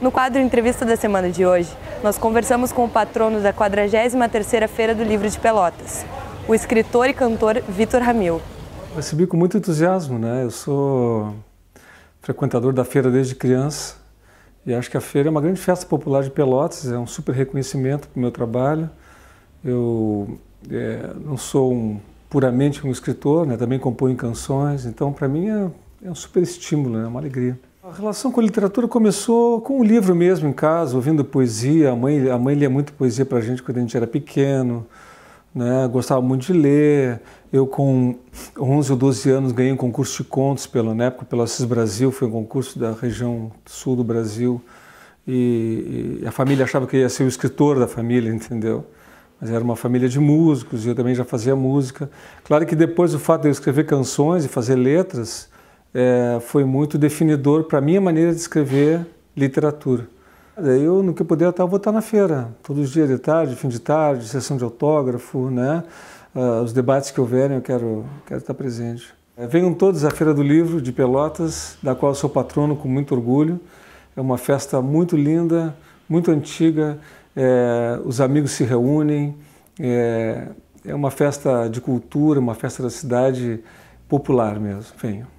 No quadro Entrevista da Semana de hoje, nós conversamos com o patrono da 43ª Feira do Livro de Pelotas, o escritor e cantor Vitor Ramil. Recebi com muito entusiasmo, né? Eu sou frequentador da feira desde criança e acho que a feira é uma grande festa popular de Pelotas, é um super reconhecimento para o meu trabalho. Eu é, não sou um, puramente um escritor, né? também componho canções, então para mim é, é um super estímulo, né? é né? uma alegria. A relação com a literatura começou com o um livro mesmo em casa, ouvindo poesia. A mãe, a mãe lia muito poesia para a gente quando a gente era pequeno, né? gostava muito de ler. Eu, com 11 ou 12 anos, ganhei um concurso de contos pela, na época pelo Assis Brasil, foi um concurso da região sul do Brasil. E, e a família achava que eu ia ser o escritor da família, entendeu? Mas era uma família de músicos e eu também já fazia música. Claro que depois o fato de eu escrever canções e fazer letras é, foi muito definidor para a minha maneira de escrever literatura. Daí eu, no que puder, eu vou estar na feira, todos os dias de tarde, fim de tarde, sessão de autógrafo, né? Uh, os debates que houverem, eu quero, quero estar presente. É, venham todos à Feira do Livro de Pelotas, da qual sou patrono com muito orgulho. É uma festa muito linda, muito antiga, é, os amigos se reúnem, é, é uma festa de cultura, uma festa da cidade popular mesmo. Venham.